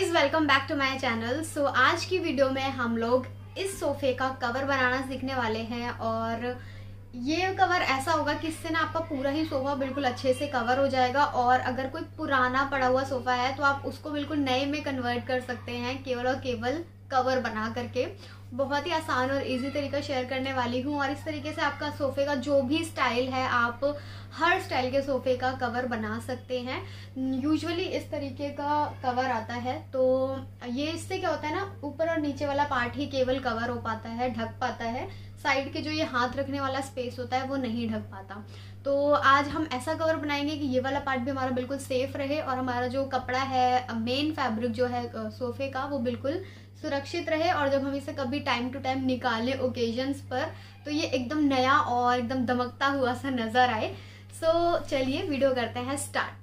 guys welcome back to my channel so आज की video में हम लोग इस सोफे का कवर बनाना सीखने वाले हैं और ये कवर ऐसा होगा कि इससे ना आपका पूरा ही सोफा बिल्कुल अच्छे से कवर हो जाएगा और अगर कोई पुराना पड़ा हुआ सोफा है तो आप उसको बिल्कुल नए में कन्वर्ट कर सकते हैं केवल और केवल कवर बना करके बहुत ही आसान और इजी तरीका शेयर करने वाली हूँ और इस तरीके से आपका सोफे का जो भी स्टाइल है आप हर स्टाइल के सोफे का कवर बना सकते हैं यूजुअली इस तरीके का कवर आता है तो ये इससे क्या होता है ना ऊपर और नीचे वाला पार्ट ही केवल कवर हो पाता है ढक पाता है साइड के जो ये हाथ रखने वाला स्पेस होता है वो नहीं ढक पाता तो आज हम ऐसा कवर बनाएंगे कि ये वाला पार्ट भी हमारा बिल्कुल सेफ रहे और हमारा जो कपड़ा है मेन फैब्रिक जो है सोफे का वो बिल्कुल सुरक्षित रहे और जब हम इसे कभी टाइम टू टाइम निकालें ओकेजन्स पर तो ये एकदम नया और एकदम दमकता हुआ सा नज़र आए सो so, चलिए वीडियो करते हैं स्टार्ट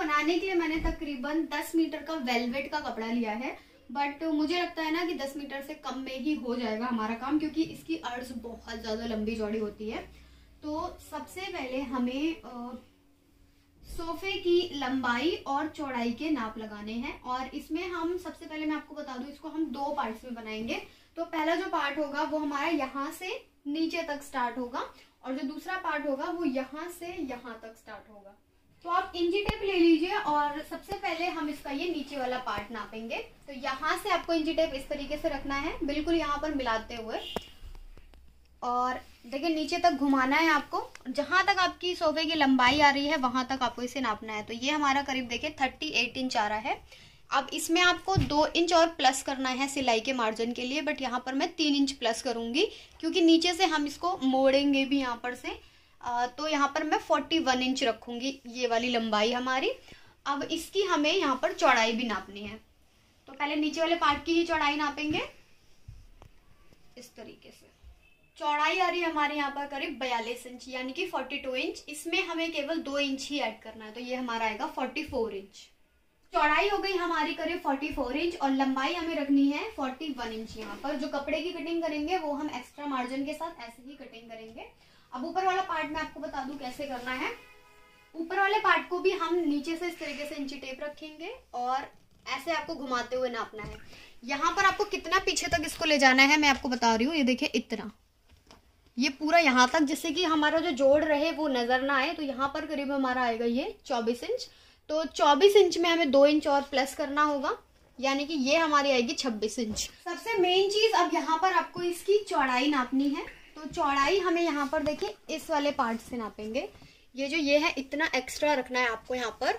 बनाने के लिए मैंने तकरीबन 10 मीटर का वेलवेट का कपड़ा लिया है बट मुझे लगता है ना कि 10 मीटर से कम में ही हो जाएगा हमारा काम क्योंकि इसकी अर्ज बहुत ज़्यादा लंबी चौड़ी होती है तो सबसे पहले हमें आ, सोफे की लंबाई और चौड़ाई के नाप लगाने हैं और इसमें हम सबसे पहले मैं आपको बता दू इसको हम दो पार्ट्स में बनाएंगे तो पहला जो पार्ट होगा वो हमारा यहाँ से नीचे तक स्टार्ट होगा और जो दूसरा पार्ट होगा वो यहाँ से यहाँ तक स्टार्ट होगा तो आप इंची टेप ले लीजिए और सबसे पहले हम इसका ये नीचे वाला पार्ट नापेंगे तो यहाँ से आपको इंची टेप इस तरीके से रखना है बिल्कुल यहाँ पर मिलाते हुए और देखिए नीचे तक घुमाना है आपको जहां तक आपकी सोफे की लंबाई आ रही है वहां तक आपको इसे नापना है तो ये हमारा करीब देखिए थर्टी एट इंच आ रहा है अब इसमें आपको दो इंच और प्लस करना है सिलाई के मार्जिन के लिए बट यहाँ पर मैं तीन इंच प्लस करूंगी क्योंकि नीचे से हम इसको मोड़ेंगे भी यहाँ पर से तो यहाँ पर मैं फोर्टी वन इंच रखूंगी ये वाली लंबाई हमारी अब इसकी हमें यहाँ पर चौड़ाई भी नापनी है तो पहले नीचे वाले पार्ट की ही चौड़ाई नापेंगे इस तरीके से चौड़ाई आ रही है हमारे यहाँ पर करीब बयालीस इंच यानी कि फोर्टी टू इंच इसमें हमें केवल दो इंच ही ऐड करना है तो ये हमारा आएगा फोर्टी फोर इंच चौड़ाई हो गई हमारी करीब फोर्टी फोर इंच और लंबाई हमें रखनी है फोर्टी वन इंच यहाँ पर जो कपड़े की कटिंग करेंगे वो हम एक्स्ट्रा मार्जिन के साथ ऐसे ही कटिंग करेंगे अब ऊपर वाला पार्ट मैं आपको बता दू कैसे करना है ऊपर वाले पार्ट को भी हम नीचे से इस तरीके से इंची टेप रखेंगे और ऐसे आपको घुमाते हुए नापना है यहाँ पर आपको कितना पीछे तक इसको ले जाना है मैं आपको बता रही हूँ ये देखिए इतना ये पूरा यहाँ तक जिससे कि हमारा जो जोड़ रहे वो नज़र ना आए तो यहाँ पर करीब हमारा आएगा ये चौबीस इंच तो चौबीस इंच में हमें दो इंच और प्लस करना होगा यानी कि ये हमारी आएगी छब्बीस इंच सबसे मेन चीज़ अब यहाँ पर आपको इसकी चौड़ाई नापनी है तो चौड़ाई हमें यहाँ पर देखिए इस वाले पार्ट से नापेंगे ये जो ये है इतना एक्स्ट्रा रखना है आपको यहाँ पर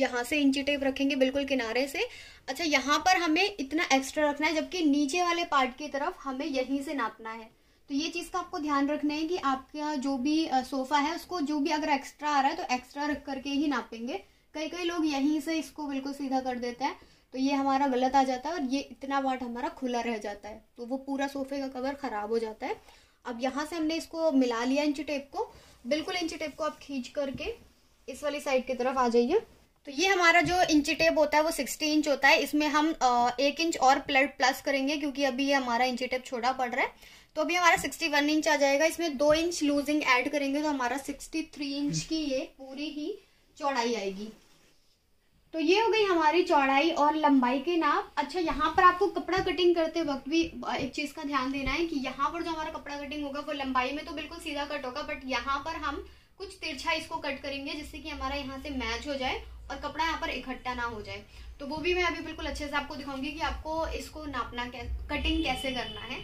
यहाँ से इंची टेप रखेंगे बिल्कुल किनारे से अच्छा यहाँ पर हमें इतना एक्स्ट्रा रखना है जबकि नीचे वाले पार्ट की तरफ हमें यहीं से नापना है तो ये चीज़ का आपको ध्यान रखना है कि आपका जो भी सोफा है उसको जो भी अगर एक्स्ट्रा आ रहा है तो एक्स्ट्रा रख करके ही नापेंगे कई कई लोग यहीं से इसको बिल्कुल सीधा कर देते हैं तो ये हमारा गलत आ जाता है और ये इतना पार्ट हमारा खुला रह जाता है तो वो पूरा सोफे का कवर खराब हो जाता है अब यहाँ से हमने इसको मिला लिया इंची टेप को बिल्कुल इंची टेप को आप खींच करके इस वाली साइड की तरफ आ जाइए तो ये हमारा जो इंची टेप होता है वो सिक्सटी इंच होता है इसमें हम एक इंच और प्लस करेंगे क्योंकि अभी ये हमारा इंची टेप छोटा पड़ रहा है तो अभी हमारा सिक्सटी वन इंच आ जाएगा इसमें दो इंच लूजिंग ऐड करेंगे तो हमारा सिक्सटी थ्री इंच की ये पूरी ही चौड़ाई आएगी तो ये हो गई हमारी चौड़ाई और लंबाई के नाप अच्छा यहाँ पर आपको कपड़ा कटिंग करते वक्त भी एक चीज का ध्यान देना है कि यहाँ पर जो हमारा कपड़ा कटिंग होगा वो लंबाई में तो बिल्कुल सीधा कट होगा बट यहाँ पर हम कुछ तिरछा इसको कट करेंगे जिससे कि हमारा यहाँ से मैच हो जाए और कपड़ा यहाँ पर इकट्ठा ना हो जाए तो वो भी मैं अभी बिल्कुल अच्छे से आपको दिखाऊंगी कि आपको इसको नापना कैसे कटिंग कैसे करना है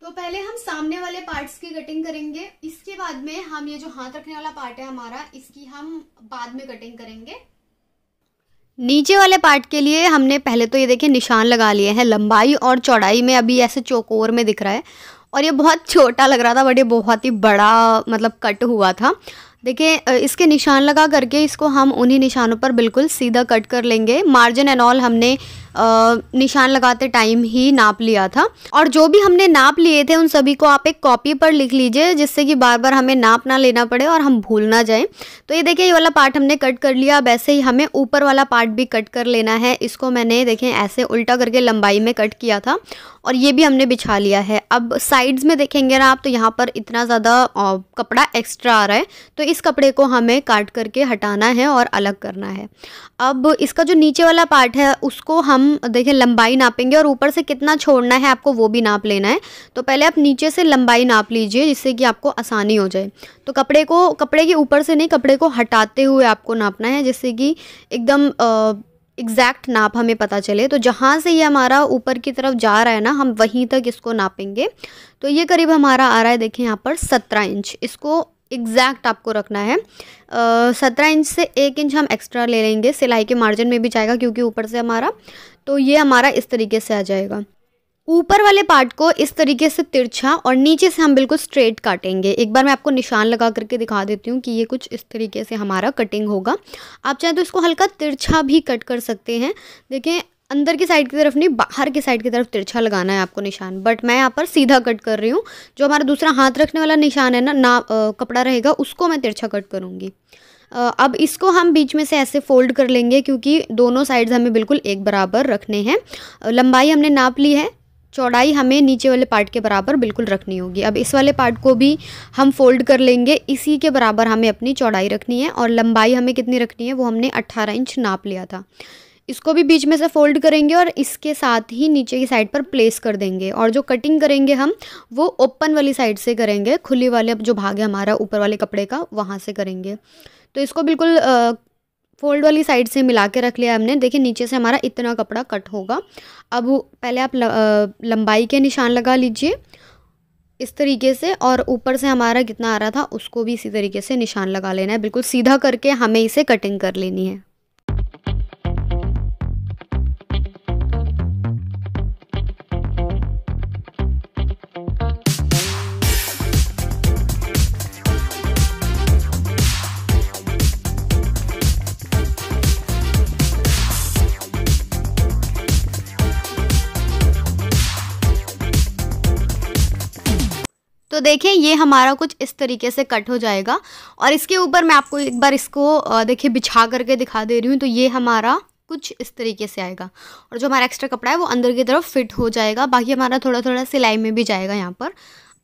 तो पहले हम सामने वाले पार्ट्स की कटिंग करेंगे इसके बाद में हम ये जो हाथ रखने वाला पार्ट है हमारा इसकी हम बाद में कटिंग करेंगे नीचे वाले पार्ट के लिए हमने पहले तो ये देखिए निशान लगा लिए हैं लंबाई और चौड़ाई में अभी ऐसे चौकोर में दिख रहा है और ये बहुत छोटा लग रहा था बट ये बहुत ही बड़ा मतलब कट हुआ था देखिए इसके निशान लगा करके इसको हम उन्हीं निशानों पर बिल्कुल सीधा कट कर लेंगे मार्जिन एंड ऑल हमने निशान लगाते टाइम ही नाप लिया था और जो भी हमने नाप लिए थे उन सभी को आप एक कॉपी पर लिख लीजिए जिससे कि बार बार हमें नाप ना लेना पड़े और हम भूल ना जाएं तो ये देखिए ये वाला पार्ट हमने कट कर लिया अब ऐसे ही हमें ऊपर वाला पार्ट भी कट कर लेना है इसको मैंने देखें ऐसे उल्टा करके लंबाई में कट किया था और ये भी हमने बिछा लिया है अब साइड्स में देखेंगे ना आप तो यहाँ पर इतना ज़्यादा कपड़ा एक्स्ट्रा आ रहा है तो इस कपड़े को हमें काट करके हटाना है और अलग करना है अब इसका जो नीचे वाला पार्ट है उसको हम हम देखिए लंबाई नापेंगे और ऊपर से कितना छोड़ना है आपको वो भी नाप लेना है तो पहले आप नीचे से लंबाई नाप लीजिए जिससे कि आपको आसानी हो जाए तो कपड़े को कपड़े के ऊपर से नहीं कपड़े को हटाते हुए आपको नापना है जिससे कि एकदम एग्जैक्ट नाप हमें पता चले तो जहाँ से ये हमारा ऊपर की तरफ जा रहा है ना हम वहीं तक इसको नापेंगे तो ये करीब हमारा आ रहा है देखें यहाँ पर सत्रह इंच इसको एग्जैक्ट आपको रखना है सत्रह इंच से एक इंच हम एक्स्ट्रा ले लेंगे सिलाई के मार्जिन में भी जाएगा क्योंकि ऊपर से हमारा तो ये हमारा इस तरीके से आ जाएगा ऊपर वाले पार्ट को इस तरीके से तिरछा और नीचे से हम बिल्कुल स्ट्रेट काटेंगे एक बार मैं आपको निशान लगा करके दिखा देती हूँ कि ये कुछ इस तरीके से हमारा कटिंग होगा आप चाहें तो इसको हल्का तिरछा भी कट कर सकते हैं देखें अंदर की साइड की तरफ नहीं बाहर की साइड की तरफ तिरछा लगाना है आपको निशान बट मैं यहाँ पर सीधा कट कर रही हूँ जो हमारा दूसरा हाथ रखने वाला निशान है ना ना आ, कपड़ा रहेगा उसको मैं तिरछा कट करूँगी अब इसको हम बीच में से ऐसे फोल्ड कर लेंगे क्योंकि दोनों साइड्स हमें बिल्कुल एक बराबर रखने हैं लंबाई हमने नाप ली है चौड़ाई हमें नीचे वाले पार्ट के बराबर बिल्कुल रखनी होगी अब इस वाले पार्ट को भी हम फोल्ड कर लेंगे इसी के बराबर हमें अपनी चौड़ाई रखनी है और लंबाई हमें कितनी रखनी है वो हमने 18 इंच नाप लिया था इसको भी बीच में से फोल्ड करेंगे और इसके साथ ही नीचे की साइड पर प्लेस कर देंगे और जो कटिंग करेंगे हम वो ओपन वाली साइड से करेंगे खुली वाले अब जो भाग है हमारा ऊपर वाले कपड़े का वहाँ से करेंगे तो इसको बिल्कुल फोल्ड वाली साइड से मिला के रख लिया हमने देखिए नीचे से हमारा इतना कपड़ा कट होगा अब पहले आप लंबाई के निशान लगा लीजिए इस तरीके से और ऊपर से हमारा कितना आ रहा था उसको भी इसी तरीके से निशान लगा लेना है बिल्कुल सीधा करके हमें इसे कटिंग कर लेनी है तो देखें ये हमारा कुछ इस तरीके से कट हो जाएगा और इसके ऊपर मैं आपको एक बार इसको देखिए बिछा करके दिखा दे रही हूँ तो ये हमारा कुछ इस तरीके से आएगा और जो हमारा एक्स्ट्रा कपड़ा है वो अंदर की तरफ फिट हो जाएगा बाकी हमारा थोड़ा थोड़ा सिलाई में भी जाएगा यहाँ पर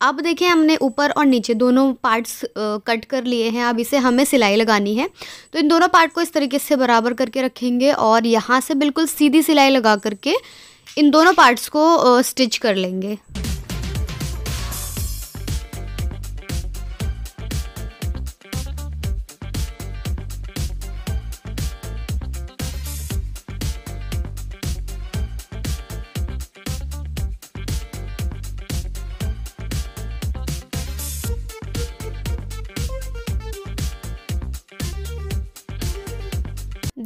अब देखें हमने ऊपर और नीचे दोनों पार्ट्स कट कर लिए हैं अब इसे हमें सिलाई लगानी है तो इन दोनों पार्ट को इस तरीके से बराबर करके रखेंगे और यहाँ से बिल्कुल सीधी सिलाई लगा करके इन दोनों पार्ट्स को स्टिच कर लेंगे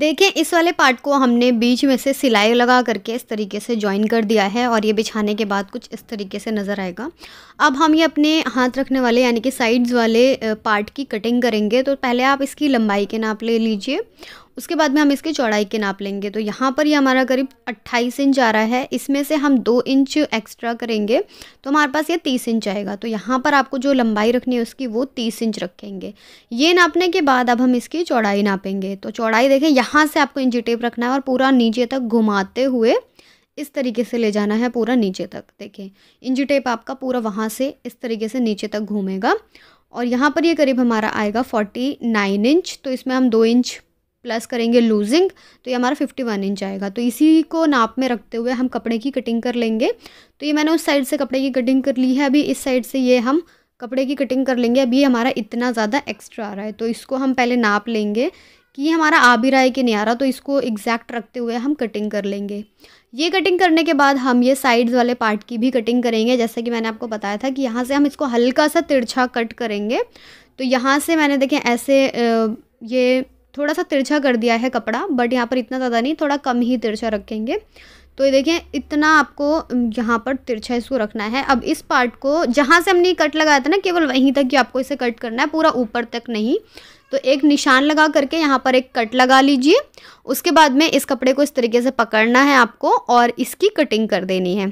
देखें इस वाले पार्ट को हमने बीच में से सिलाई लगा करके इस तरीके से ज्वाइन कर दिया है और ये बिछाने के बाद कुछ इस तरीके से नज़र आएगा अब हम ये अपने हाथ रखने वाले यानी कि साइड्स वाले पार्ट की कटिंग करेंगे तो पहले आप इसकी लंबाई के नाप ले लीजिए उसके बाद में हम इसकी चौड़ाई की नाप लेंगे तो यहाँ पर ये हमारा करीब 28 इंच आ रहा है इसमें से हम दो इंच एक्स्ट्रा करेंगे तो हमारे पास ये 30 इंच आएगा तो यहाँ पर आपको जो लंबाई रखनी है उसकी वो 30 इंच रखेंगे ये नापने के बाद अब हम इसकी चौड़ाई नापेंगे तो चौड़ाई देखें यहाँ से आपको इंची टेप रखना है और पूरा नीचे तक घुमाते हुए इस तरीके से ले जाना है पूरा नीचे तक देखें इंची टेप आपका पूरा वहाँ से इस तरीके से नीचे तक घूमेगा और यहाँ पर ये करीब हमारा आएगा 49 इंच तो इसमें हम दो इंच प्लस करेंगे लूजिंग तो ये हमारा 51 इंच आएगा तो इसी को नाप में रखते हुए हम कपड़े की कटिंग कर लेंगे तो ये मैंने उस साइड से कपड़े की कटिंग कर ली है अभी इस साइड से ये हम कपड़े की कटिंग कर लेंगे अभी हमारा इतना ज़्यादा एक्स्ट्रा आ रहा है तो इसको हम पहले नाप लेंगे कि ये हमारा आ भी रहा है कि नहीं आ रहा तो इसको एग्जैक्ट रखते हुए हम कटिंग कर लेंगे ये कटिंग करने के बाद हम ये साइड्स वाले पार्ट की भी कटिंग करेंगे जैसा कि मैंने आपको बताया था कि यहाँ से हम इसको हल्का सा तिरछा कट करेंगे तो यहाँ से मैंने देखें ऐसे ये थोड़ा सा तिरछा कर दिया है कपड़ा बट यहाँ पर इतना ज़्यादा नहीं थोड़ा कम ही तिरछा रखेंगे तो ये देखें इतना आपको यहाँ पर तिरछा इसको रखना है अब इस पार्ट को जहाँ से हमने कट लगाया था ना केवल वहीं तक ही आपको इसे कट करना है पूरा ऊपर तक नहीं तो एक निशान लगा करके यहाँ पर एक कट लगा लीजिए उसके बाद में इस कपड़े को इस तरीके से पकड़ना है आपको और इसकी कटिंग कर देनी है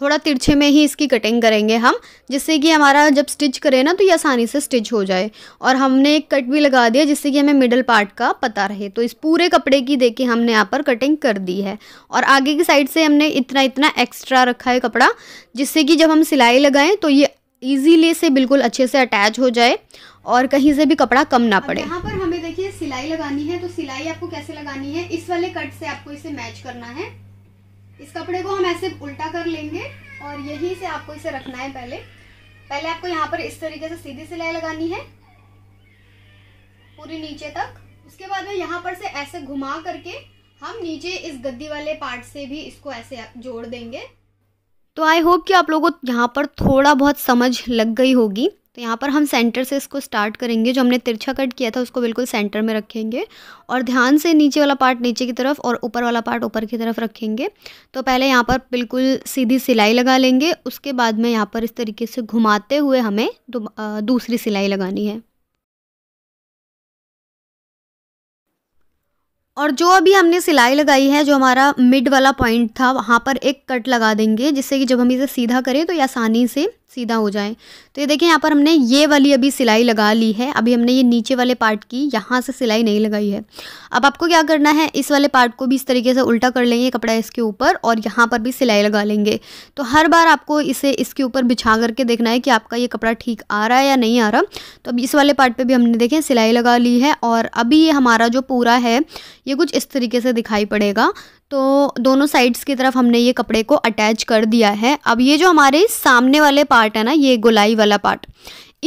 थोड़ा तिरछे में ही इसकी कटिंग करेंगे हम जिससे कि हमारा जब स्टिच करें ना तो ये आसानी से स्टिच हो जाए और हमने एक कट भी लगा दिया जिससे कि हमें मिडल पार्ट का पता रहे तो इस पूरे कपड़े की देखिए हमने यहाँ पर कटिंग कर दी है और आगे की साइड से हमने इतना इतना एक्स्ट्रा रखा है कपड़ा जिससे कि जब हम सिलाई लगाएं तो ये ईजीली से बिल्कुल अच्छे से अटैच हो जाए और कहीं से भी कपड़ा कम ना पड़े यहाँ पर हमें देखिए सिलाई लगानी है तो सिलाई आपको कैसे लगानी है इस वाले कट से आपको इसे मैच करना है इस कपड़े को हम ऐसे उल्टा कर लेंगे और यहीं से आपको इसे रखना है पहले पहले आपको यहाँ पर इस तरीके से सीधी सिलाई लगानी है पूरी नीचे तक उसके बाद में यहाँ पर से ऐसे घुमा करके हम नीचे इस गद्दी वाले पार्ट से भी इसको ऐसे जोड़ देंगे तो आई होप कि आप लोगों को यहाँ पर थोड़ा बहुत समझ लग गई होगी तो यहाँ पर हम सेंटर से इसको स्टार्ट करेंगे जो हमने तिरछा कट किया था उसको बिल्कुल सेंटर में रखेंगे और ध्यान से नीचे वाला पार्ट नीचे की तरफ और ऊपर वाला पार्ट ऊपर की तरफ रखेंगे तो पहले यहाँ पर बिल्कुल सीधी सिलाई लगा लेंगे उसके बाद में यहाँ पर इस तरीके से घुमाते हुए हमें दूसरी सिलाई लगानी है और जो अभी हमने सिलाई लगाई है जो हमारा मिड वाला पॉइंट था वहाँ पर एक कट लगा देंगे जिससे कि जब हम इसे सीधा करें तो ये आसानी से सीधा हो जाए तो ये देखें यहाँ पर हमने ये वाली अभी सिलाई लगा ली है अभी हमने ये नीचे वाले पार्ट की यहाँ से सिलाई नहीं लगाई है अब आपको क्या करना है इस वाले पार्ट को भी इस तरीके से उल्टा कर लेंगे कपड़ा इसके ऊपर और यहाँ पर भी सिलाई लगा लेंगे तो हर बार आपको इसे इसके ऊपर बिछा करके देखना है कि आपका ये कपड़ा ठीक आ रहा है या नहीं आ रहा तो अब इस वाले पार्ट पर भी हमने देखें सिलाई लगा ली है और अभी ये हमारा जो पूरा है ये कुछ इस तरीके से दिखाई पड़ेगा तो दोनों साइड्स की तरफ हमने ये कपड़े को अटैच कर दिया है अब ये जो हमारे सामने वाले पार्ट है ना ये गुलाई वाला पार्ट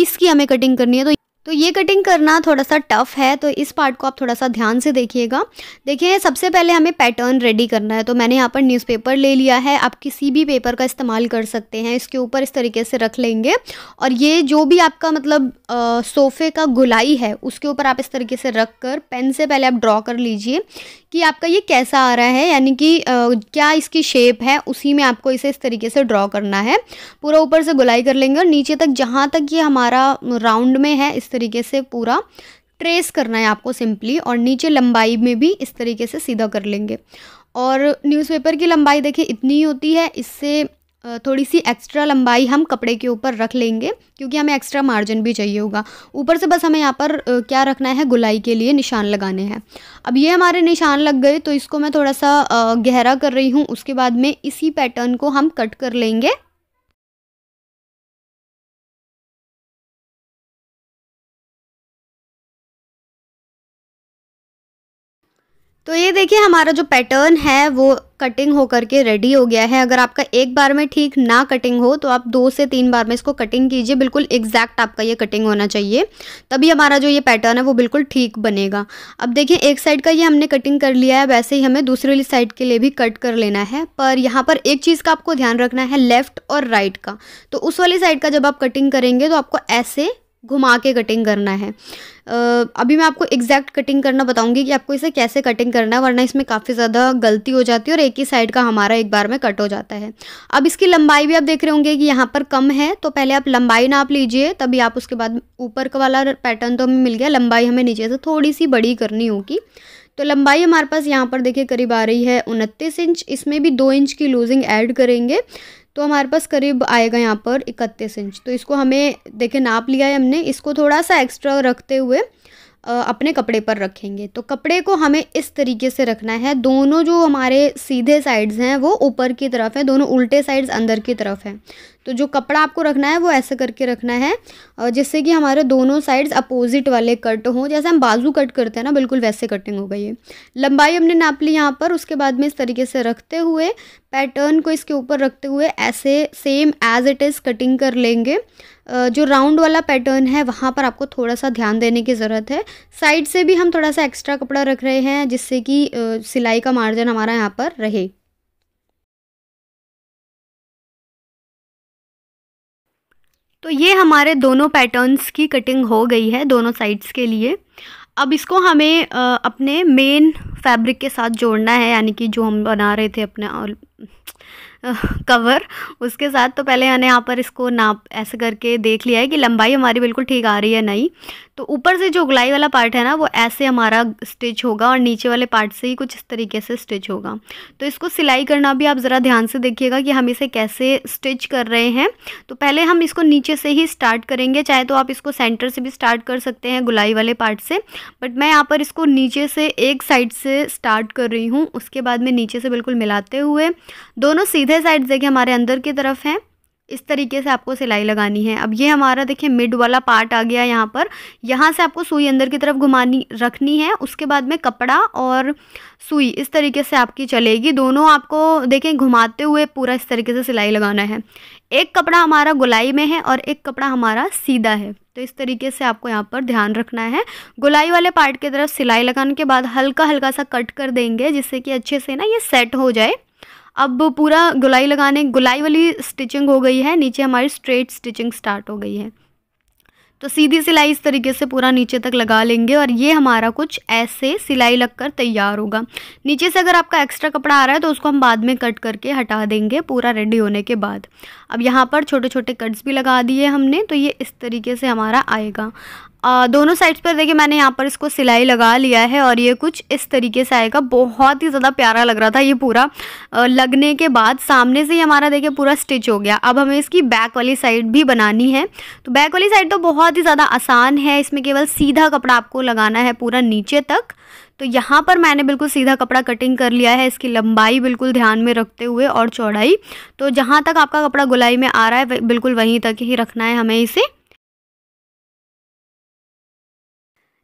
इसकी हमें कटिंग करनी है तो तो ये कटिंग करना थोड़ा सा टफ है तो इस पार्ट को आप थोड़ा सा ध्यान से देखिएगा देखिए सबसे पहले हमें पैटर्न रेडी करना है तो मैंने यहाँ पर न्यूज़पेपर ले लिया है आप किसी भी पेपर का इस्तेमाल कर सकते हैं इसके ऊपर इस तरीके से रख लेंगे और ये जो भी आपका मतलब सोफ़े का गुलाई है उसके ऊपर आप इस तरीके से रख कर पेन से पहले आप ड्रॉ कर लीजिए कि आपका ये कैसा आ रहा है यानी कि क्या इसकी शेप है उसी में आपको इसे इस तरीके से ड्रॉ करना है पूरा ऊपर से गुलाई कर लेंगे और नीचे तक जहाँ तक ये हमारा राउंड में है इस तरीके से पूरा ट्रेस करना है आपको सिंपली और नीचे लंबाई में भी इस तरीके से सीधा कर लेंगे और न्यूज़पेपर की लंबाई देखिए इतनी होती है इससे थोड़ी सी एक्स्ट्रा लंबाई हम कपड़े के ऊपर रख लेंगे क्योंकि हमें एक्स्ट्रा मार्जिन भी चाहिए होगा ऊपर से बस हमें यहाँ पर क्या रखना है गुलाई के लिए निशान लगाने हैं अब ये हमारे निशान लग गए तो इसको मैं थोड़ा सा गहरा कर रही हूँ उसके बाद में इसी पैटर्न को हम कट कर लेंगे तो ये देखिए हमारा जो पैटर्न है वो कटिंग हो करके रेडी हो गया है अगर आपका एक बार में ठीक ना कटिंग हो तो आप दो से तीन बार में इसको कटिंग कीजिए बिल्कुल एग्जैक्ट आपका ये कटिंग होना चाहिए तभी हमारा जो ये पैटर्न है वो बिल्कुल ठीक बनेगा अब देखिए एक साइड का ये हमने कटिंग कर लिया है वैसे ही हमें दूसरे साइड के लिए भी कट कर लेना है पर यहाँ पर एक चीज़ का आपको ध्यान रखना है लेफ़्ट और राइट का तो उस वाली साइड का जब आप कटिंग करेंगे तो आपको ऐसे घुमा के कटिंग करना है अभी मैं आपको एग्जैक्ट कटिंग करना बताऊंगी कि आपको इसे कैसे कटिंग करना है वरना इसमें काफ़ी ज़्यादा गलती हो जाती है और एक ही साइड का हमारा एक बार में कट हो जाता है अब इसकी लंबाई भी आप देख रहे होंगे कि यहाँ पर कम है तो पहले आप लंबाई नाप लीजिए तभी आप उसके बाद ऊपर का वाला पैटर्न तो हमें मिल गया लंबाई हमें नीचे से थोड़ी सी बड़ी करनी होगी तो लंबाई हमारे पास यहाँ पर देखिए करीब आ रही है उनतीस इंच इसमें भी दो इंच की लूजिंग ऐड करेंगे तो हमारे पास करीब आएगा यहाँ पर इकतीस इंच तो इसको हमें देखे नाप लिया है हमने इसको थोड़ा सा एक्स्ट्रा रखते हुए अपने कपड़े पर रखेंगे तो कपड़े को हमें इस तरीके से रखना है दोनों जो हमारे सीधे साइड्स हैं वो ऊपर की तरफ हैं दोनों उल्टे साइड्स अंदर की तरफ हैं तो जो कपड़ा आपको रखना है वो ऐसे करके रखना है जिससे कि हमारे दोनों साइड्स अपोजिट वाले कट हों जैसे हम बाजू कट करते हैं ना बिल्कुल वैसे कटिंग होगा ये लंबाई हमने नाप ली यहाँ पर उसके बाद में इस तरीके से रखते हुए पैटर्न को इसके ऊपर रखते हुए ऐसे same as it is cutting कर लेंगे जो राउंड वाला पैटर्न है वहाँ पर आपको थोड़ा सा ध्यान देने की ज़रूरत है साइड से भी हम थोड़ा सा एक्स्ट्रा कपड़ा रख रहे हैं जिससे कि सिलाई का मार्जिन हमारा यहाँ पर रहे तो ये हमारे दोनों पैटर्न्स की कटिंग हो गई है दोनों साइड्स के लिए अब इसको हमें अपने मेन फैब्रिक के साथ जोड़ना है यानी कि जो हम बना रहे थे अपने और कवर उसके साथ तो पहले हमने यहाँ पर इसको नाप ऐसे करके देख लिया है कि लंबाई हमारी बिल्कुल ठीक आ रही है नहीं तो ऊपर से जो गुलाई वाला पार्ट है ना वो ऐसे हमारा स्टिच होगा और नीचे वाले पार्ट से ही कुछ इस तरीके से स्टिच होगा तो इसको सिलाई करना भी आप ज़रा ध्यान से देखिएगा कि हम इसे कैसे स्टिच कर रहे हैं तो पहले हम इसको नीचे से ही स्टार्ट करेंगे चाहे तो आप इसको सेंटर से भी स्टार्ट कर सकते हैं गुलाई वाले पार्ट से बट मैं यहाँ पर इसको नीचे से एक साइड से स्टार्ट कर रही हूँ उसके बाद में नीचे से बिल्कुल मिलाते हुए दोनों सीधे साइड देखिए हमारे अंदर की तरफ हैं इस तरीके से आपको सिलाई लगानी है अब ये हमारा देखिए मिड वाला पार्ट आ गया यहाँ पर यहाँ से आपको सुई अंदर की तरफ घुमानी रखनी है उसके बाद में कपड़ा और सुई इस तरीके से आपकी चलेगी दोनों आपको देखें घुमाते हुए पूरा इस तरीके से सिलाई लगाना है एक कपड़ा हमारा गुलाई में है और एक कपड़ा हमारा सीधा है तो इस तरीके से आपको यहाँ पर ध्यान रखना है गुलाई वाले पार्ट की तरफ सिलाई लगाने के बाद हल्का हल्का सा कट कर देंगे जिससे कि अच्छे से ना ये सेट हो जाए अब पूरा गुलाई लगाने गुलाई वाली स्टिचिंग हो गई है नीचे हमारी स्ट्रेट स्टिचिंग स्टार्ट हो गई है तो सीधी सिलाई इस तरीके से पूरा नीचे तक लगा लेंगे और ये हमारा कुछ ऐसे सिलाई लगकर तैयार होगा नीचे से अगर आपका एक्स्ट्रा कपड़ा आ रहा है तो उसको हम बाद में कट करके हटा देंगे पूरा रेडी होने के बाद अब यहाँ पर छोटे छोटे कट्स भी लगा दिए हमने तो ये इस तरीके से हमारा आएगा आ, दोनों साइड्स पर देखिए मैंने यहाँ पर इसको सिलाई लगा लिया है और ये कुछ इस तरीके से आएगा बहुत ही ज़्यादा प्यारा लग रहा था ये पूरा आ, लगने के बाद सामने से ही हमारा देखिए पूरा स्टिच हो गया अब हमें इसकी बैक वाली साइड भी बनानी है तो बैक वाली साइड तो बहुत ही ज़्यादा आसान है इसमें केवल सीधा कपड़ा आपको लगाना है पूरा नीचे तक तो यहाँ पर मैंने बिल्कुल सीधा कपड़ा कटिंग कर लिया है इसकी लंबाई बिल्कुल ध्यान में रखते हुए और चौड़ाई तो जहाँ तक आपका कपड़ा गुलाई में आ रहा है बिल्कुल वहीं तक ही रखना है हमें इसे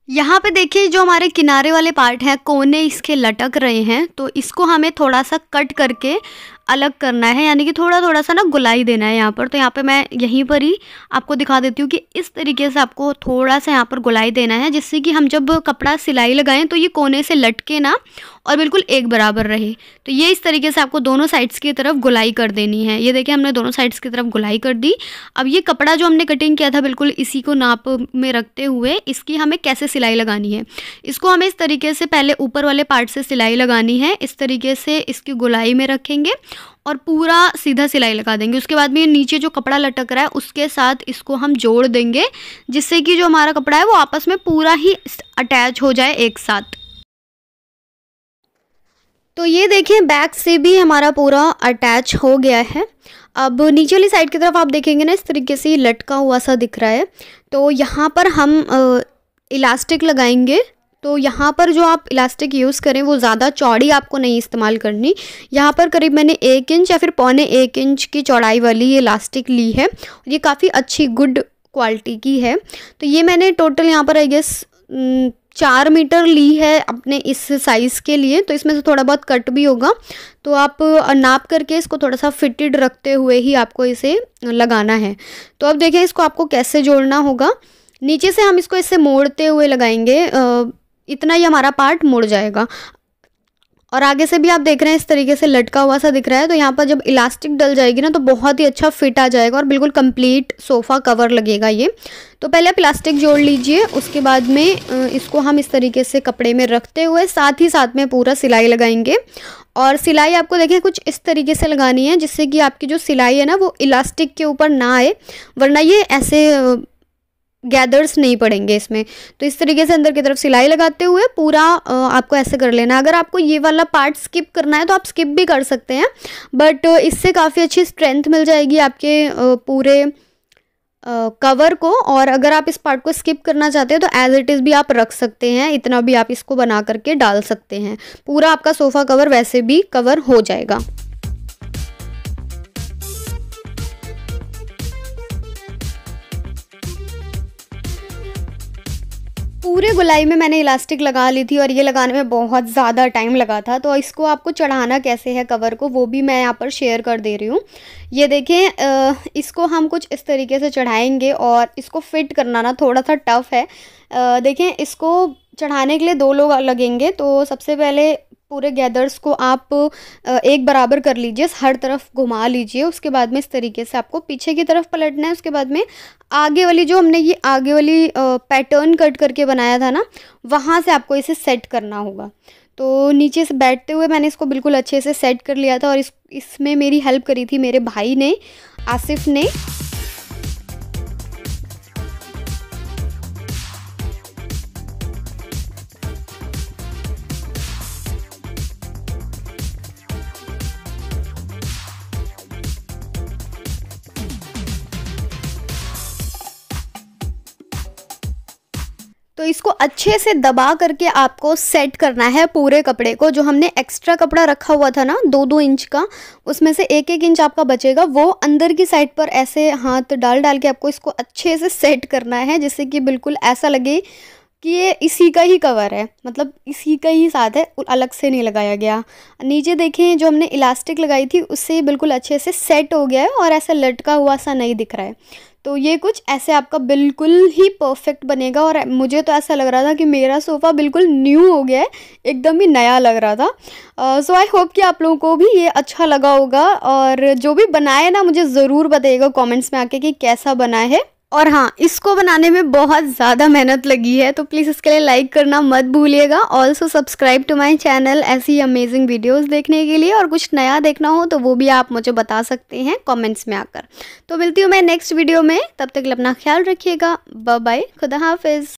यहाँ पे देखिए जो हमारे किनारे वाले पार्ट हैं कोने इसके लटक रहे हैं तो इसको हमें थोड़ा सा कट करके अलग करना है यानी कि थोड़ा थोड़ा सा ना गुलाई देना है यहाँ पर तो यहाँ पे मैं यहीं पर ही आपको दिखा देती हूँ कि इस तरीके से आपको थोड़ा सा यहाँ पर गुलाई देना है जिससे कि हम जब कपड़ा सिलाई लगाएं तो ये कोने से लटके ना और बिल्कुल एक बराबर रहे तो ये इस तरीके से आपको दोनों साइड्स की तरफ गुलाई कर देनी है ये देखिए हमने दोनों साइड्स की तरफ गुलाई कर दी अब ये कपड़ा जो हमने कटिंग किया था बिल्कुल इसी को नाप में रखते हुए इसकी हमें कैसे सिलाई लगानी है इसको हमें इस तरीके से पहले ऊपर वाले पार्ट से सिलाई लगानी है इस तरीके से इसकी गुलाई में रखेंगे और पूरा सीधा सिलाई लगा देंगे उसके बाद में ये नीचे जो कपड़ा लटक रहा है उसके साथ इसको हम जोड़ देंगे जिससे कि जो हमारा कपड़ा है वो आपस में पूरा ही अटैच हो जाए एक साथ तो ये देखें बैक से भी हमारा पूरा अटैच हो गया है अब नीचे वाली साइड की तरफ आप देखेंगे ना इस तरीके से लटका हुआ सा दिख रहा है तो यहाँ पर हम इलास्टिक लगाएंगे तो यहाँ पर जो आप इलास्टिक यूज़ करें वो ज़्यादा चौड़ी आपको नहीं इस्तेमाल करनी यहाँ पर करीब मैंने एक इंच या फिर पौने एक इंच की चौड़ाई वाली ये इलास्टिक ली है ये काफ़ी अच्छी गुड क्वालिटी की है तो ये मैंने टोटल यहाँ पर आई गेस चार मीटर ली है अपने इस साइज़ के लिए तो इसमें से थोड़ा बहुत कट भी होगा तो आप नाप करके इसको थोड़ा सा फिटेड रखते हुए ही आपको इसे लगाना है तो अब देखिए इसको आपको कैसे जोड़ना होगा नीचे से हम इसको इससे मोड़ते हुए लगाएंगे इतना ही हमारा पार्ट मुड़ जाएगा और आगे से भी आप देख रहे हैं इस तरीके से लटका हुआ सा दिख रहा है तो यहाँ पर जब इलास्टिक डल जाएगी ना तो बहुत ही अच्छा फिट आ जाएगा और बिल्कुल कंप्लीट सोफ़ा कवर लगेगा ये तो पहले आप इलास्टिक जोड़ लीजिए उसके बाद में इसको हम इस तरीके से कपड़े में रखते हुए साथ ही साथ में पूरा सिलाई लगाएंगे और सिलाई आपको देखें कुछ इस तरीके से लगानी है जिससे कि आपकी जो सिलाई है ना वो इलास्टिक के ऊपर ना आए वरना ये ऐसे गैदर्स नहीं पड़ेंगे इसमें तो इस तरीके से अंदर की तरफ सिलाई लगाते हुए पूरा आपको ऐसे कर लेना अगर आपको ये वाला पार्ट स्किप करना है तो आप स्किप भी कर सकते हैं बट इससे काफ़ी अच्छी स्ट्रेंथ मिल जाएगी आपके पूरे कवर को और अगर आप इस पार्ट को स्किप करना चाहते हैं तो एज इट इज़ भी आप रख सकते हैं इतना भी आप इसको बना करके डाल सकते हैं पूरा आपका सोफ़ा कवर वैसे भी कवर हो जाएगा पूरे गुलाई में मैंने इलास्टिक लगा ली थी और ये लगाने में बहुत ज़्यादा टाइम लगा था तो इसको आपको चढ़ाना कैसे है कवर को वो भी मैं यहाँ पर शेयर कर दे रही हूँ ये देखें इसको हम कुछ इस तरीके से चढ़ाएंगे और इसको फिट करना ना थोड़ा सा टफ़ है देखें इसको चढ़ाने के लिए दो लोग लगेंगे तो सबसे पहले पूरे गैदर्स को आप एक बराबर कर लीजिए हर तरफ घुमा लीजिए उसके बाद में इस तरीके से आपको पीछे की तरफ पलटना है उसके बाद में आगे वाली जो हमने ये आगे वाली पैटर्न कट करके बनाया था ना वहाँ से आपको इसे सेट करना होगा तो नीचे से बैठते हुए मैंने इसको बिल्कुल अच्छे से सेट कर लिया था और इस इसमें मेरी हेल्प करी थी मेरे भाई ने आसिफ ने तो इसको अच्छे से दबा करके आपको सेट करना है पूरे कपड़े को जो हमने एक्स्ट्रा कपड़ा रखा हुआ था ना दो दो इंच का उसमें से एक एक इंच आपका बचेगा वो अंदर की साइड पर ऐसे हाथ डाल डाल के आपको इसको अच्छे से सेट करना है जिससे कि बिल्कुल ऐसा लगे कि ये इसी का ही कवर है मतलब इसी का ही साथ है अलग से नहीं लगाया गया नीचे देखें जो हमने इलास्टिक लगाई थी उससे बिल्कुल अच्छे से सेट हो गया है और ऐसा लटका हुआ सा नहीं दिख रहा है तो ये कुछ ऐसे आपका बिल्कुल ही परफेक्ट बनेगा और मुझे तो ऐसा लग रहा था कि मेरा सोफ़ा बिल्कुल न्यू हो गया है एकदम ही नया लग रहा था सो आई होप कि आप लोगों को भी ये अच्छा लगा होगा और जो भी बनाए ना मुझे ज़रूर बताइएगा कमेंट्स में आके कि कैसा बना है और हाँ इसको बनाने में बहुत ज़्यादा मेहनत लगी है तो प्लीज़ इसके लिए लाइक करना मत भूलिएगा also subscribe to my channel ऐसी अमेजिंग वीडियोस देखने के लिए और कुछ नया देखना हो तो वो भी आप मुझे बता सकते हैं कमेंट्स में आकर तो मिलती हूँ मैं नेक्स्ट वीडियो में तब तक अपना ख्याल रखिएगा बाय खुदा हाफिज़